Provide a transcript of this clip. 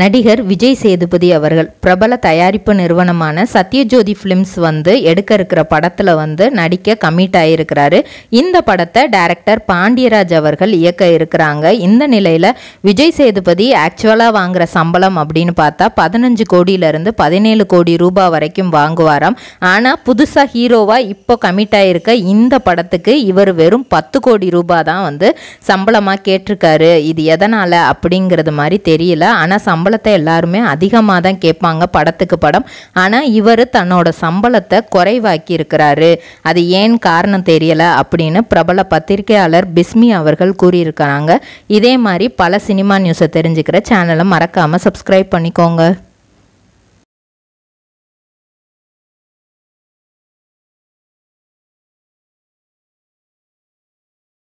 நடிகர் விஜய் சேதுபதி அவர்கள் பிரபல தயாரிப்பு நிறுவனமான சத்யஜோதி ஃபிலிம்ஸ் வந்து எடுக்க இருக்கிற படத்தில் வந்து நடிக்க கமிட் ஆகியிருக்கிறாரு இந்த படத்தை டைரக்டர் பாண்டியராஜ் அவர்கள் இயக்க இருக்கிறாங்க இந்த நிலையில் விஜய் சேதுபதி ஆக்சுவலாக வாங்குகிற சம்பளம் அப்படின்னு பார்த்தா பதினஞ்சு கோடியிலிருந்து பதினேழு கோடி ரூபாய் வரைக்கும் வாங்குவாராம் ஆனால் புதுசாக ஹீரோவாக இப்போ கமிட் ஆகியிருக்க இந்த படத்துக்கு இவர் வெறும் பத்து கோடி ரூபாய் தான் வந்து சம்பளமாக கேட்டிருக்காரு இது எதனால் அப்படிங்கிறது மாதிரி தெரியல ஆனால் சம் சம்பளத்தை எல்லாருமே அதிகமாக தான் கேட்பாங்க படத்துக்கு படம் ஆனால் இவர் தன்னோட சம்பளத்தை குறைவாக்கி இருக்கிறாரு அது ஏன் காரணம் தெரியலை அப்படின்னு பிரபல பத்திரிகையாளர் பிஸ்மி அவர்கள் கூறியிருக்கிறாங்க இதே மாதிரி பல சினிமா நியூஸை தெரிஞ்சுக்கிற சேனலை மறக்காமல் சப்ஸ்கிரைப் பண்ணிக்கோங்க